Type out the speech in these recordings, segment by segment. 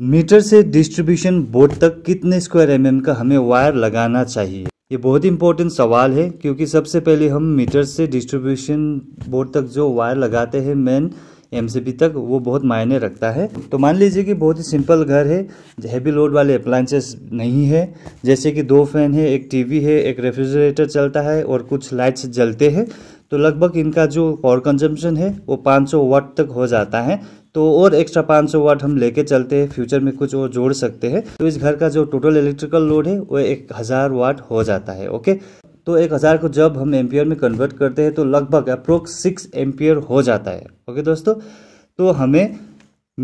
metre से distribution board तक कितने स्क्वायर एम का हमें वायर लगाना चाहिए ये बहुत इंपॉर्टेंट सवाल है क्योंकि सबसे पहले हम मीटर से डिस्ट्रीब्यूशन बोर्ड तक जो वायर लगाते हैं मेन एम तक वो बहुत मायने रखता है तो मान लीजिए कि बहुत ही सिंपल घर है हैवी लोड वाले अप्लाइंसेस नहीं है जैसे कि दो फैन है एक टीवी है एक रेफ्रिजरेटर चलता है और कुछ लाइट्स जलते हैं तो लगभग इनका जो पावर कंजम्पशन है वो 500 वाट तक हो जाता है तो और एक्स्ट्रा 500 वाट हम लेके चलते हैं फ्यूचर में कुछ और जोड़ सकते हैं तो इस घर का जो टोटल इलेक्ट्रिकल लोड है वो एक हज़ार वाट हो जाता है ओके तो एक हज़ार को जब हम एम्पियर में कन्वर्ट करते हैं तो लगभग अप्रोक्स सिक्स एम्पियर हो जाता है ओके दोस्तों तो हमें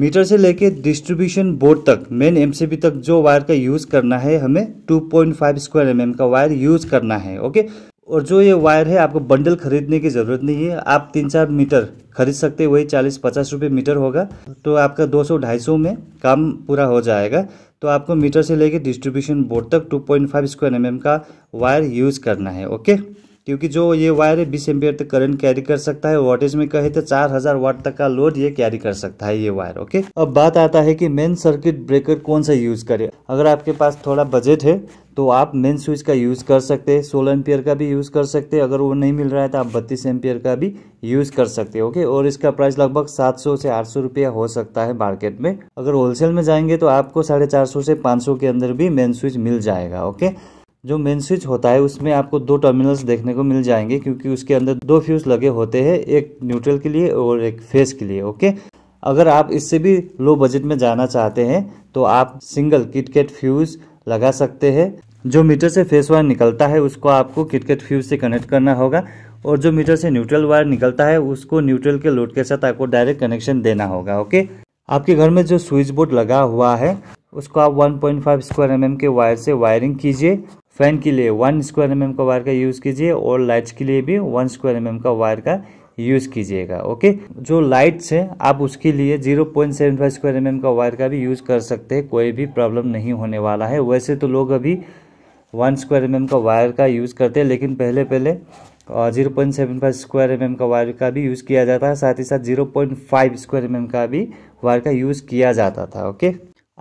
मीटर से लेके डिस्ट्रीब्यूशन बोर्ड तक मेन एमसीबी तक जो वायर का यूज़ करना है हमें 2.5 स्क्वायर एमएम का वायर यूज़ करना है ओके और जो ये वायर है आपको बंडल खरीदने की ज़रूरत नहीं है आप तीन चार मीटर खरीद सकते वही चालीस पचास रुपये मीटर होगा तो आपका दो सौ ढाई सौ में काम पूरा हो जाएगा तो आपको मीटर से लेके डिस्ट्रीब्यूशन बोर्ड तक 2.5 स्क्वायर एमएम का वायर यूज़ करना है ओके क्योंकि जो ये वायर है बीस एम्पियर तक करंट कैरी कर सकता है वोल्टेज में कहे तो चार हजार वाट तक का लोड ये कैरी कर सकता है ये वायर ओके अब बात आता है कि मेन सर्किट ब्रेकर कौन सा यूज करें अगर आपके पास थोड़ा बजट है तो आप मेन स्विच का यूज़ कर सकते हैं सोलह एम्पियर का भी यूज़ कर सकते हैं अगर वो नहीं मिल रहा है तो आप बत्तीस एम्पियर का भी यूज़ कर सकते हैं ओके और इसका प्राइस लगभग सात सौ से आठ सौ रुपया हो सकता है मार्केट में अगर होलसेल में जाएंगे तो आपको साढ़े चार सौ से पाँच सौ के अंदर भी मेन स्विच मिल जाएगा ओके जो मेन स्विच होता है उसमें आपको दो टर्मिनल्स देखने को मिल जाएंगे क्योंकि उसके अंदर दो फ्यूज़ लगे होते हैं एक न्यूट्रल के लिए और एक फेस के लिए ओके अगर आप इससे भी लो बजट में जाना चाहते हैं तो आप सिंगल किटकेट फ्यूज़ लगा सकते हैं जो मीटर से फेस वायर निकलता है उसको आपको किटकेट फ्यूज़ से कनेक्ट करना होगा और जो मीटर से न्यूट्रल वायर निकलता है उसको न्यूट्रल के लोड के साथ आपको डायरेक्ट कनेक्शन देना होगा ओके आपके घर में जो स्विच बोर्ड लगा हुआ है उसको आप 1.5 स्क्वायर एम के वायर से वायरिंग कीजिए फैन के लिए वन स्क्वायर एम का वायर का यूज़ कीजिए और लाइट्स के लिए भी वन स्क्वायर एम का वायर का यूज़ कीजिएगा ओके जो लाइट्स है आप उसके लिए 0.75 स्क्वायर एम का वायर का भी यूज़ कर सकते हैं कोई भी प्रॉब्लम नहीं होने वाला है वैसे तो लोग अभी वन स्क्वायर एम का वायर का यूज़ करते हैं लेकिन पहले पहले zero point seven five square M का वायर का भी यूज़ किया जाता है साथ ही साथ zero point five square M का भी वायर का यूज़ किया जाता था ओके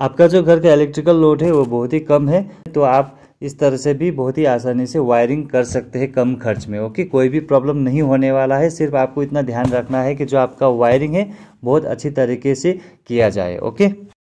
आपका जो घर का इलेक्ट्रिकल लोड है वो बहुत ही कम है तो आप इस तरह से भी बहुत ही आसानी से वायरिंग कर सकते हैं कम खर्च में ओके कोई भी प्रॉब्लम नहीं होने वाला है सिर्फ आपको इतना ध्यान रखना है कि जो आपका वायरिंग है बहुत अच्छी तरीके से किया जाए ओके